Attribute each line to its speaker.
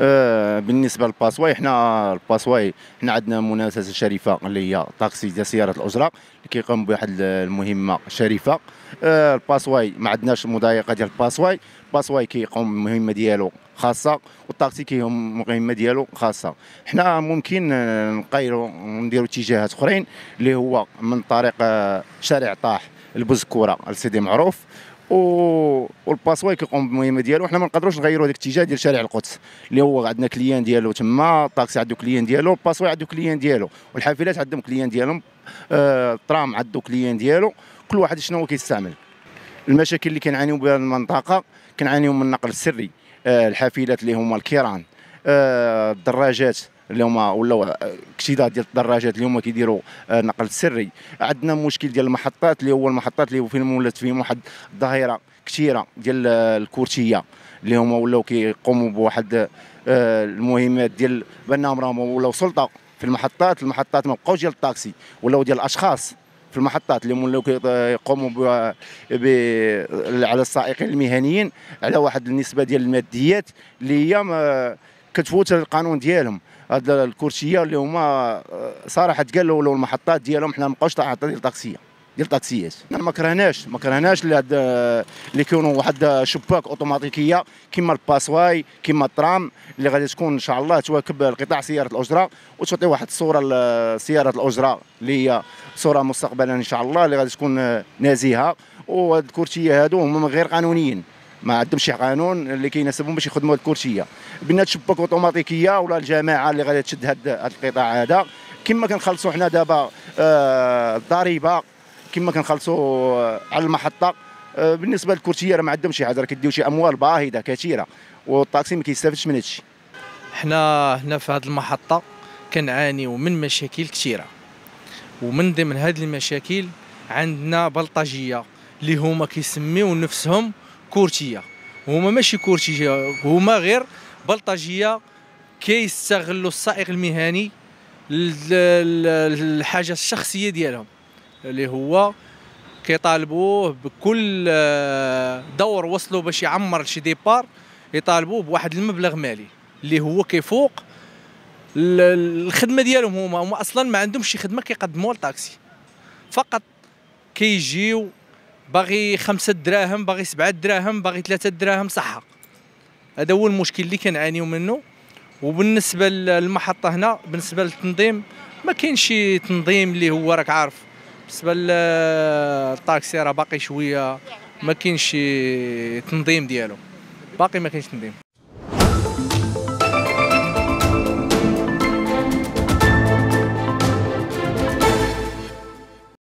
Speaker 1: آه بالنسبه للباسواي حنا الباسواي حنا عندنا مؤسسه شريفه اللي هي طاكسي ديال سياره الاجره اللي كيقوم بواحد المهمه شريفه آه الباسواي ما عندناش مضايقه ديال الباسواي الباسواي كيقوم بالمهمه ديالو خاصه والطاكسي كيهم المهمه ديالو خاصه حنا ممكن آه، نقيروا ونديروا اتجاهات اخرين اللي هو من طريق آه، شارع طاح البوزكوره السيدي معروف و والباسواي كيقوم بالمهمه ديالو حنا ما نقدروش نغيروا هذاك الاتجاه ديال شارع القدس اللي هو عندنا كليان ديالو تما الطاكسي عنده كليان ديالو الباسواي عنده كليان ديالو والحافلات عندهم كليان ديالهم آه الترام عنده كليان ديالو كل واحد شنو هو كيستعمل المشاكل اللي كنعانيو بها المنطقه كنعانيو من النقل السري آه الحافلات اللي هما الكيران آه الدراجات اليوم ولاو آه، كشيده ديال الدراجات اليوم كيديروا آه، نقل سري عندنا مشكل ديال المحطات اللي هو المحطات اللي فين ولات فيهم واحد الظاهره كثيره ديال الكورتيه اللي هما ولاو كيقوموا بواحد آه، المهمات ديال بانهم راهم ولاو سلطه في المحطات المحطات ما بقاوش ديال الطاكسي ولاو ديال الاشخاص في المحطات اللي ولاو كيقوموا ب على السائقين المهنيين على واحد النسبه ديال الماديات اللي هي كتفوت القانون ديالهم هاد الكرسيه اللي هما آه، صراحه قالوا لو المحطات ديالهم حنا مابقاوش بقاوش ديال الطاكسيه ديال الطاكسيات ما كرهناش ما كرهناش اللي آه، يكونوا واحد آه، شباك اوتوماتيكيه كما الباسواي كما الترام اللي غادي تكون ان شاء الله تواكب القطاع سياره الاجره وتعطي واحد الصوره لسياره الاجره اللي هي صوره مستقبلا ان شاء الله اللي غادي تكون نزيهه وهاد الكرسيه هادو هما غير قانونيين ما عندهمش قانون اللي كيناسبهم باش يخدموا الكرسيه بنا تشبك اوتوماتيكيه ولا الجماعه اللي غادي تشد هاد القطاع هذا كما كنخلصوا حنا دابا آه، الضريبه كما كنخلصوا آه، على المحطه آه، بالنسبه للكرسيه راه ما عندهم شي حاجه كيديو شي اموال باهظه كثيره والطاكسي ما كيستافدش من هادشي
Speaker 2: حنا هنا في هاد المحطه كنعانيو من مشاكل كثيره ومن ضمن هذه المشاكل عندنا بلطجيه اللي هما كيسميو نفسهم كورتيه هما ماشي كورتيه هما غير بلطجيه كيستغلوا السائق المهني الحاجه الشخصيه ديالهم اللي هو كيطالبوه بكل آه، دور وصلوا باش يعمر شي ديبار يطالبوه بواحد المبلغ مالي اللي هو كيفوق الخدمه ديالهم هما هما اصلا ما عندهمش شي خدمه كيقدموها للطاكسي فقط كيجيو باغي خمسة دراهم باغي سبعة دراهم باغي ثلاثة دراهم صحة هذا هو المشكل اللي كنعانيو منه وبالنسبة للمحطة هنا بالنسبة للتنظيم ما كاين شي تنظيم اللي هو راك عارف بالنسبة للطاكسي راه باقي شوية ما كاينش تنظيم ديالو باقي ما كاينش تنظيم